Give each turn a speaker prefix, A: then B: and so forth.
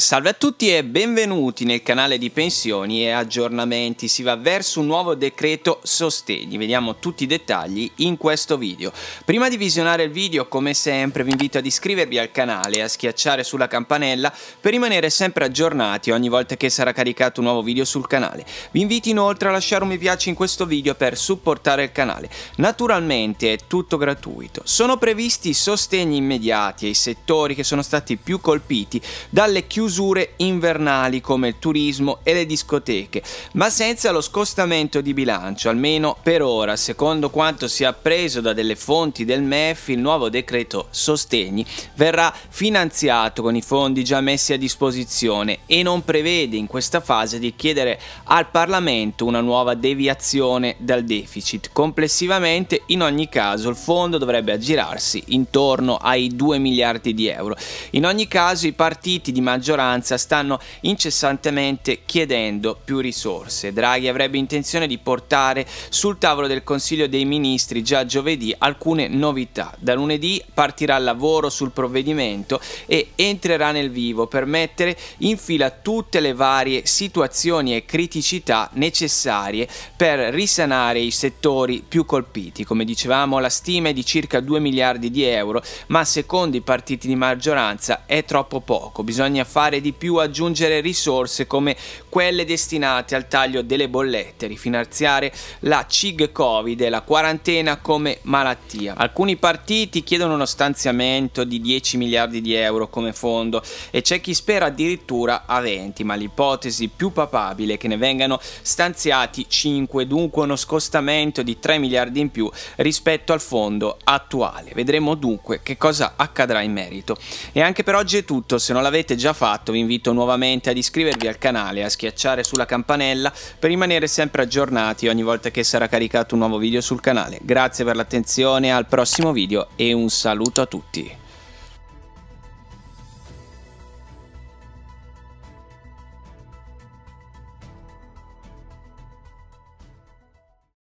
A: Salve a tutti e benvenuti nel canale di pensioni e aggiornamenti. Si va verso un nuovo decreto sostegni. Vediamo tutti i dettagli in questo video. Prima di visionare il video, come sempre, vi invito ad iscrivervi al canale e a schiacciare sulla campanella per rimanere sempre aggiornati ogni volta che sarà caricato un nuovo video sul canale. Vi invito inoltre a lasciare un mi piace in questo video per supportare il canale. Naturalmente è tutto gratuito. Sono previsti sostegni immediati ai settori che sono stati più colpiti dalle chiusure chiusure invernali come il turismo e le discoteche, ma senza lo scostamento di bilancio, almeno per ora, secondo quanto si è appreso da delle fonti del MEF, il nuovo decreto sostegni verrà finanziato con i fondi già messi a disposizione e non prevede in questa fase di chiedere al Parlamento una nuova deviazione dal deficit. Complessivamente, in ogni caso, il fondo dovrebbe aggirarsi intorno ai 2 miliardi di euro. In ogni caso, i partiti di maggioranza maggioranza stanno incessantemente chiedendo più risorse. Draghi avrebbe intenzione di portare sul tavolo del Consiglio dei Ministri già giovedì alcune novità. Da lunedì partirà il lavoro sul provvedimento e entrerà nel vivo per mettere in fila tutte le varie situazioni e criticità necessarie per risanare i settori più colpiti. Come dicevamo, la stima è di circa 2 miliardi di euro, ma secondo i partiti di maggioranza è troppo poco. Bisogna fare fare di più, aggiungere risorse come quelle destinate al taglio delle bollette, rifinanziare la CIG Covid e la quarantena come malattia. Alcuni partiti chiedono uno stanziamento di 10 miliardi di euro come fondo e c'è chi spera addirittura a 20, ma l'ipotesi più papabile è che ne vengano stanziati 5, dunque uno scostamento di 3 miliardi in più rispetto al fondo attuale. Vedremo dunque che cosa accadrà in merito. E anche per oggi è tutto, se non l'avete già fatto fatto vi invito nuovamente ad iscrivervi al canale e a schiacciare sulla campanella per rimanere sempre aggiornati ogni volta che sarà caricato un nuovo video sul canale. Grazie per l'attenzione, al prossimo video e un saluto a tutti!